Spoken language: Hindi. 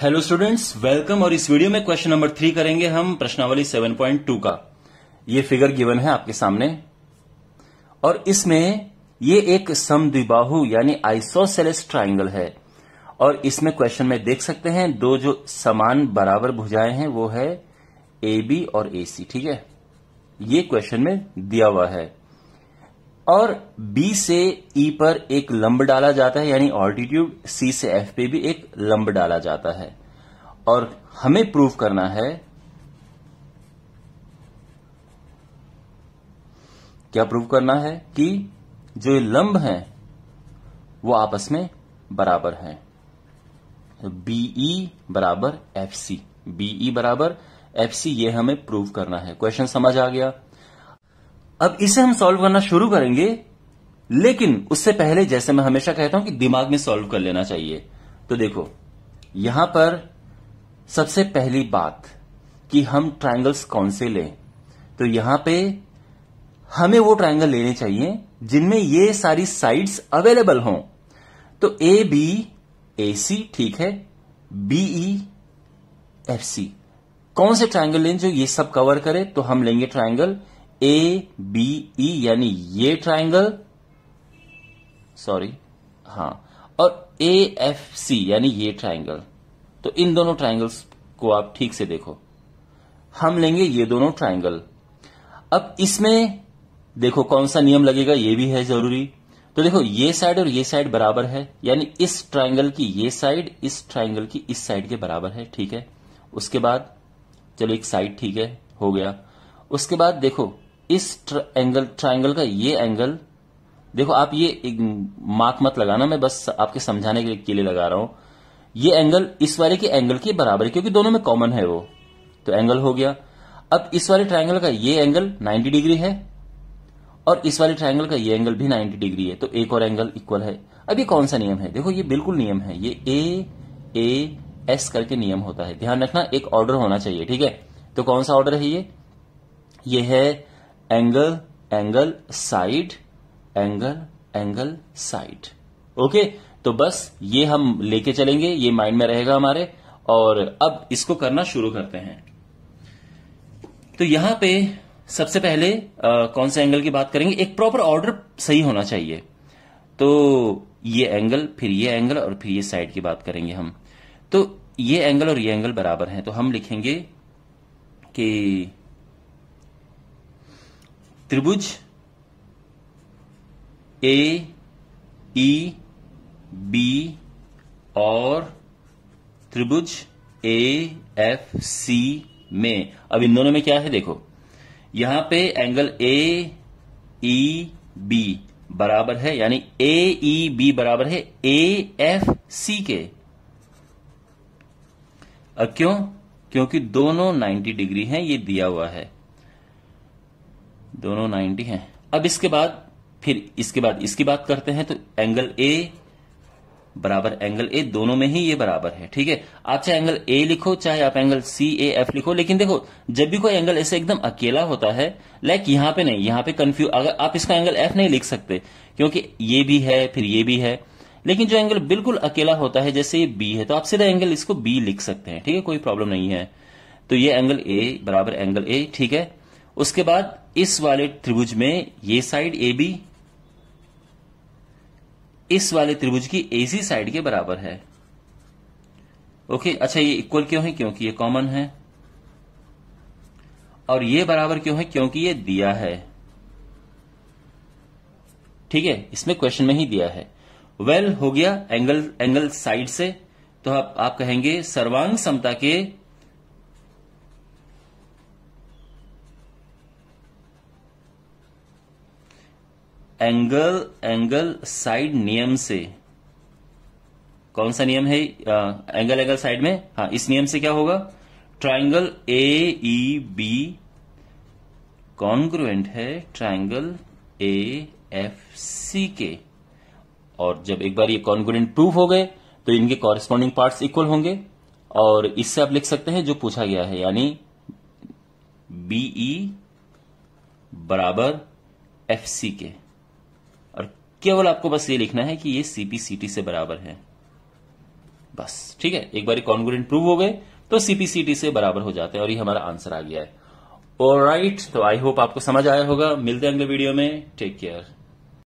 हेलो स्टूडेंट्स वेलकम और इस वीडियो में क्वेश्चन नंबर थ्री करेंगे हम प्रश्नावली 7.2 का ये फिगर गिवन है आपके सामने और इसमें ये एक समद्विबाहु यानी आइसोसेलेस ट्राइंगल है और इसमें क्वेश्चन में देख सकते हैं दो जो समान बराबर भुजाएं हैं वो है ए बी और ए सी ठीक है ये क्वेश्चन में दिया हुआ है और बी से ई e पर एक लंब डाला जाता है यानी ऑल्टीट्यूड सी से एफ पे भी एक लंब डाला जाता है और हमें प्रूव करना है क्या प्रूव करना है कि जो लंब हैं वो आपस में बराबर हैं बीई e बराबर एफ सी बीई बराबर एफ सी ये हमें प्रूव करना है क्वेश्चन समझ आ गया अब इसे हम सॉल्व करना शुरू करेंगे लेकिन उससे पहले जैसे मैं हमेशा कहता हूं कि दिमाग में सॉल्व कर लेना चाहिए तो देखो यहां पर सबसे पहली बात कि हम ट्रायंगल्स कौन से लें तो यहां पे हमें वो ट्रायंगल लेने चाहिए जिनमें ये सारी साइड्स अवेलेबल हों तो ए बी ए सी ठीक है बीई एफ सी कौन से ट्रायंगल लें जो ये सब कवर करे तो हम लेंगे ट्रायंगल ए बी ई यानी ये ट्राइंगल सॉरी हाँ और ए एफ सी यानी ये ट्राइंगल तो इन दोनों ट्राइंगल्स को आप ठीक से देखो हम लेंगे ये दोनों ट्राइंगल अब इसमें देखो कौन सा नियम लगेगा ये भी है जरूरी तो देखो ये साइड और ये साइड बराबर है यानी इस ट्राइंगल की ये साइड इस ट्राइंगल की इस साइड के बराबर है ठीक है उसके बाद चलो एक साइड ठीक है हो गया उसके बाद देखो इस एंगल ट्राइंगल का ये एंगल देखो आप ये मार्क मत लगाना मैं बस आपके समझाने के, के लिए लगा रहा हूं ये एंगल इस वाले के एंगल के बराबर है क्योंकि दोनों में कॉमन है वो तो एंगल हो गया अब इस वाले ट्राइंगल का ये एंगल 90 डिग्री है और इस वाले ट्राइंगल का ये एंगल भी 90 डिग्री है तो एक और एंगल इक्वल है अब ये कौन सा नियम है देखो ये बिल्कुल नियम है ये ए ए एस करके नियम होता है ध्यान रखना एक ऑर्डर होना चाहिए ठीक है तो कौन सा ऑर्डर है ये ये है angle angle side angle angle side okay तो बस ये हम लेके चलेंगे ये माइंड में रहेगा हमारे और अब इसको करना शुरू करते हैं तो यहां पे सबसे पहले आ, कौन से एंगल की बात करेंगे एक प्रॉपर ऑर्डर सही होना चाहिए तो ये एंगल फिर ये एंगल और फिर ये साइड की बात करेंगे हम तो ये एंगल और ये एंगल बराबर हैं तो हम लिखेंगे कि त्रिभुज ए ई बी और त्रिभुज ए एफ सी में अब इन दोनों में क्या है देखो यहां पे एंगल ए ई बी बराबर है यानी ए ई बी बराबर है ए एफ सी के अब क्यों क्योंकि दोनों 90 डिग्री हैं ये दिया हुआ है दोनों 90 हैं अब इसके बाद फिर इसके बाद इसकी बात करते हैं तो एंगल ए बराबर एंगल ए दोनों में ही ये बराबर है ठीक है आप चाहे एंगल ए लिखो चाहे आप एंगल सी ए एफ लिखो लेकिन देखो जब भी कोई एंगल ऐसे एकदम अकेला होता है लाइक यहां पे नहीं यहां पे कंफ्यूज अगर आप इसका एंगल एफ नहीं लिख सकते क्योंकि ये भी है फिर ये भी है लेकिन जो एंगल बिल्कुल अकेला होता है जैसे ये बी है तो आप सीधा एंगल इसको बी लिख सकते हैं ठीक है कोई प्रॉब्लम नहीं है तो ये एंगल ए बराबर एंगल ए ठीक है उसके बाद इस वाले त्रिभुज में ये साइड ए बी इस वाले त्रिभुज की एसी साइड के बराबर है ओके अच्छा ये इक्वल क्यों है क्योंकि ये कॉमन है और ये बराबर क्यों है क्योंकि ये दिया है ठीक है इसमें क्वेश्चन में ही दिया है वेल well, हो गया एंगल एंगल साइड से तो आप, आप कहेंगे सर्वांग समता के एंगल एंगल साइड नियम से कौन सा नियम है आ, एंगल एंगल साइड में हाँ इस नियम से क्या होगा triangle A E B congruent है ट्राइंगल ए एफ सी के और जब एक बार ये कॉन्ग्रुएंट प्रूव हो गए तो इनके कॉरेस्पॉन्डिंग पार्ट्स इक्वल होंगे और इससे आप लिख सकते हैं जो पूछा गया है यानी बीई e बराबर एफ सी के केवल आपको बस ये लिखना है कि ये सीपीसीटी से बराबर है बस ठीक है एक बार कॉन्ग्रेंट प्रूव हो गए तो सीपीसीटी से बराबर हो जाते हैं और ये हमारा आंसर आ गया है और राइट तो आई होप आपको समझ आया होगा मिलते हैं अगले वीडियो में टेक केयर